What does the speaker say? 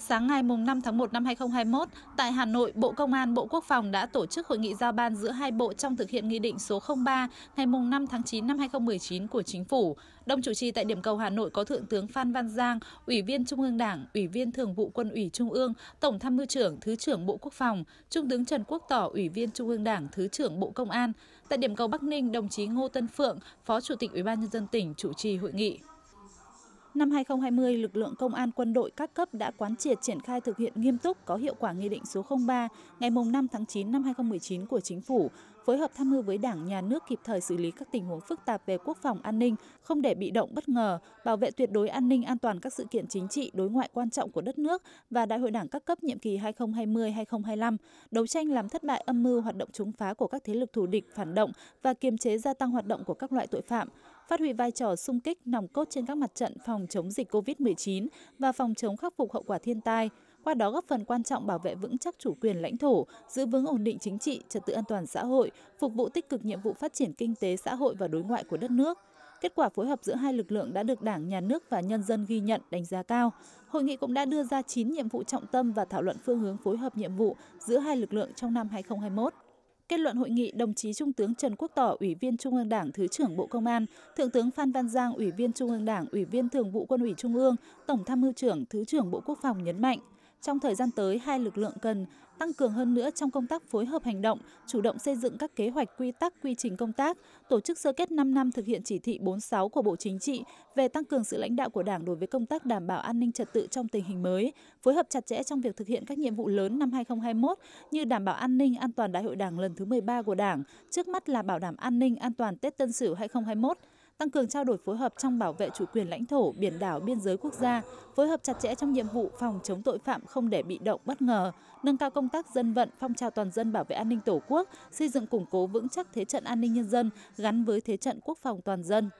Sáng ngày 5 tháng 1 năm 2021, tại Hà Nội, Bộ Công an, Bộ Quốc phòng đã tổ chức hội nghị giao ban giữa hai bộ trong thực hiện Nghị định số 03 ngày 5 tháng 9 năm 2019 của Chính phủ. Đồng chủ trì tại điểm cầu Hà Nội có Thượng tướng Phan Văn Giang, Ủy viên Trung ương Đảng, Ủy viên Thường vụ Quân ủy Trung ương, Tổng tham mưu trưởng, Thứ trưởng Bộ Quốc phòng, Trung tướng Trần Quốc Tỏ, Ủy viên Trung ương Đảng, Thứ trưởng Bộ Công an. Tại điểm cầu Bắc Ninh, đồng chí Ngô Tân Phượng, Phó Chủ tịch Ủy ban nhân dân tỉnh chủ trì hội nghị. Năm 2020, lực lượng công an quân đội các cấp đã quán triệt triển khai thực hiện nghiêm túc có hiệu quả Nghị định số 03 ngày 5 tháng 9 năm 2019 của Chính phủ, phối hợp tham mưu với Đảng, Nhà nước kịp thời xử lý các tình huống phức tạp về quốc phòng an ninh, không để bị động bất ngờ, bảo vệ tuyệt đối an ninh an toàn các sự kiện chính trị, đối ngoại quan trọng của đất nước và Đại hội Đảng các cấp nhiệm kỳ 2020-2025, đấu tranh làm thất bại âm mưu hoạt động chống phá của các thế lực thù địch, phản động và kiềm chế gia tăng hoạt động của các loại tội phạm phát huy vai trò sung kích nòng cốt trên các mặt trận phòng chống dịch COVID-19 và phòng chống khắc phục hậu quả thiên tai, qua đó góp phần quan trọng bảo vệ vững chắc chủ quyền lãnh thổ, giữ vững ổn định chính trị, trật tự an toàn xã hội, phục vụ tích cực nhiệm vụ phát triển kinh tế xã hội và đối ngoại của đất nước. Kết quả phối hợp giữa hai lực lượng đã được Đảng, Nhà nước và nhân dân ghi nhận, đánh giá cao. Hội nghị cũng đã đưa ra 9 nhiệm vụ trọng tâm và thảo luận phương hướng phối hợp nhiệm vụ giữa hai lực lượng trong năm 2021. Kết luận hội nghị, đồng chí Trung tướng Trần Quốc Tỏ, Ủy viên Trung ương Đảng, Thứ trưởng Bộ Công an, Thượng tướng Phan Văn Giang, Ủy viên Trung ương Đảng, Ủy viên Thường vụ Quân ủy Trung ương, Tổng tham mưu trưởng, Thứ trưởng Bộ Quốc phòng nhấn mạnh – trong thời gian tới, hai lực lượng cần tăng cường hơn nữa trong công tác phối hợp hành động, chủ động xây dựng các kế hoạch quy tắc quy trình công tác, tổ chức sơ kết 5 năm thực hiện chỉ thị 46 của Bộ Chính trị về tăng cường sự lãnh đạo của Đảng đối với công tác đảm bảo an ninh trật tự trong tình hình mới, phối hợp chặt chẽ trong việc thực hiện các nhiệm vụ lớn năm 2021 như đảm bảo an ninh an toàn Đại hội Đảng lần thứ 13 của Đảng, trước mắt là bảo đảm an ninh an toàn Tết Tân Sửu 2021 tăng cường trao đổi phối hợp trong bảo vệ chủ quyền lãnh thổ, biển đảo, biên giới quốc gia, phối hợp chặt chẽ trong nhiệm vụ phòng chống tội phạm không để bị động bất ngờ, nâng cao công tác dân vận, phong trào toàn dân bảo vệ an ninh Tổ quốc, xây dựng củng cố vững chắc thế trận an ninh nhân dân gắn với thế trận quốc phòng toàn dân.